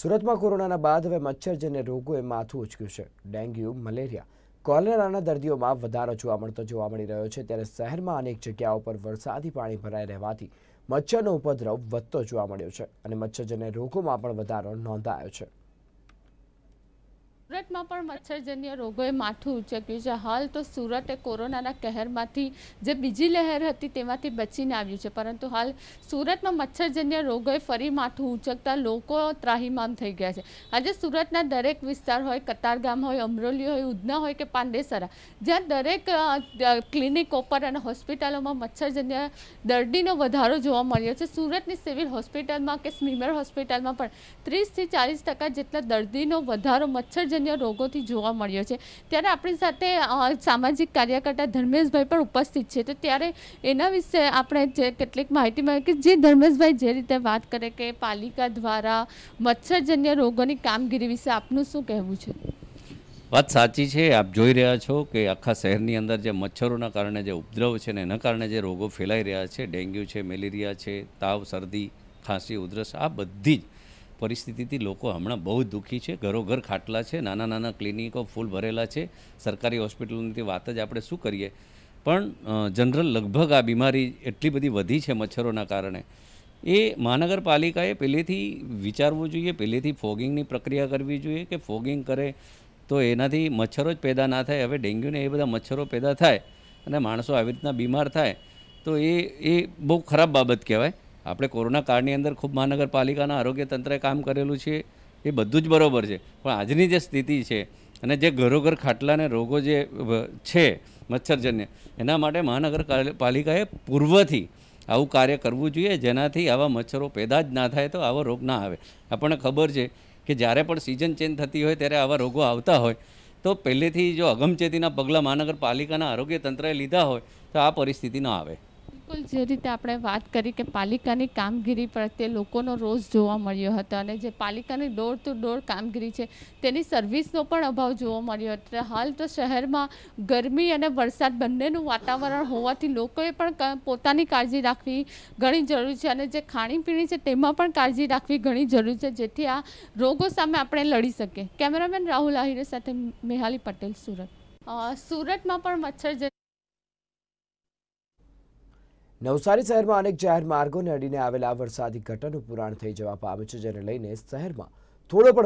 સુરતમાં કોરોનાના બાદ હવે મચ્છરજન્ય રોગો રોગોએ માથું ઉચક્યું છે ડેન્ગ્યુ મલેરિયા કોલેરાના દર્દીઓમાં વધારો જોવા મળતો જોવા મળી રહ્યો છે ત્યારે શહેરમાં અનેક જગ્યાઓ પર વરસાદી પાણી ભરાઈ રહેવાથી મચ્છરનો ઉપદ્રવ વધતો જોવા મળ્યો છે અને મચ્છરજન્ય રોગોમાં પણ વધારો નોંધાયો છે સુરતમાં પણ મચ્છરજન્ય રોગોએ માથું ઉચક્યું છે હાલ તો સુરત એ કોરોનાના કહેરમાંથી જે બીજી લહેર હતી તેમાંથી બચીને આવ્યું છે પરંતુ હાલ સુરતમાં મચ્છરજન્ય રોગોએ ફરી માથું ઉચકતા લોકો ત્રાહીમામ થઈ ગયા છે આજે સુરતના દરેક વિસ્તાર હોય કતારગામ હોય અમરોલી હોય ઉધના હોય કે પાંડેસરા જ્યાં દરેક ક્લિનિકો પર અને હોસ્પિટલોમાં મચ્છરજન્ય દર્દીનો વધારો જોવા મળ્યો છે સુરતની સિવિલ હોસ્પિટલમાં કે સ્મીમર હોસ્પિટલમાં પણ ત્રીસથી ચાલીસ ટકા જેટલા દર્દીનો વધારો મચ્છરજન્ય જન્યજન્ય રોગોથી જોવા મળ્યો છે ત્યારે આપણી સાથે સામાજિક કાર્યકર્તા ધર્મેશભાઈ પણ ઉપસ્થિત છે તો ત્યારે એના વિશે આપણે જે કેટલીક માહિતી મળી કે જે ધર્મેશભાઈ જે રીતે વાત કરે કે પાલિકા દ્વારા મચ્છરજન્ય રોગોની કામગીરી વિશે આપનું શું કહેવું છે વાત સાચી છે આપ જોઈ રહ્યા છો કે આખા શહેરની અંદર જે મચ્છરોના કારણે જે ઉપદ્રવ છે ને એના કારણે જે રોગો ફેલાઈ રહ્યા છે ડેન્ગ્યુ છે મેલેરિયા છે તાવ શરદી ખાંસી ઉધરસ આ બધી જ પરિસ્થિતિથી લોકો હમણાં બહુ દુઃખી છે ઘરોઘર ખાટલા છે નાના નાના ક્લિનિકો ફૂલ ભરેલા છે સરકારી હોસ્પિટલોની વાત જ આપણે શું કરીએ પણ જનરલ લગભગ આ બીમારી એટલી બધી વધી છે મચ્છરોના કારણે એ મહાનગરપાલિકાએ પહેલેથી વિચારવું જોઈએ પહેલેથી ફોગિંગની પ્રક્રિયા કરવી જોઈએ કે ફોગિંગ કરે તો એનાથી મચ્છરો જ પેદા ના થાય હવે ડેન્ગ્યુને એ બધા મચ્છરો પેદા થાય અને માણસો આવી રીતના બીમાર થાય તો એ એ બહુ ખરાબ બાબત કહેવાય આપણે કોરોના કાળની અંદર ખૂબ મહાનગરપાલિકાના આરોગ્ય તંત્રએ કામ કરેલું છે એ બધું જ બરાબર છે પણ આજની જે સ્થિતિ છે અને જે ઘરોઘર ખાટલાને રોગો જે છે મચ્છરજન્ય એના માટે મહાનગરપાલિકાએ પૂર્વથી આવું કાર્ય કરવું જોઈએ જેનાથી આવા મચ્છરો પેદા જ ના થાય તો આવો રોગ ના આવે આપણને ખબર છે કે જ્યારે પણ સિઝન ચેન્જ થતી હોય ત્યારે આવા રોગો આવતા હોય તો પહેલેથી જો અગમચેતીના પગલાં મહાનગરપાલિકાના આરોગ્ય તંત્રએ લીધા હોય તો આ પરિસ્થિતિ ન આવે બિલકુલ જે રીતે આપણે વાત કરી કે પાલિકાની કામગીરી પ્રત્યે લોકોનો રોજ જોવા મળ્યો હતો અને જે પાલિકાની ડોર ટુ ડોર કામગીરી છે તેની સર્વિસનો પણ અભાવ જોવા મળ્યો હતો હાલ તો શહેરમાં ગરમી અને વરસાદ બંનેનું વાતાવરણ હોવાથી લોકોએ પણ પોતાની કાળજી રાખવી ઘણી જરૂરી છે અને જે ખાણીપીણી છે તેમાં પણ કાળજી રાખવી ઘણી જરૂરી છે જેથી આ રોગો સામે આપણે લડી શકીએ કેમેરામેન રાહુલ આહિરે સાથે મેહાલી પટેલ સુરત સુરતમાં પણ મચ્છર નવસારી શહેરમાં અનેક જાહેર માર્ગોને અડીને આવેલા વરસાદી ગટરનું પુરાણ થઈ જવા પામ્યું છે જેને લઈને શહેરમાં થોડો પણ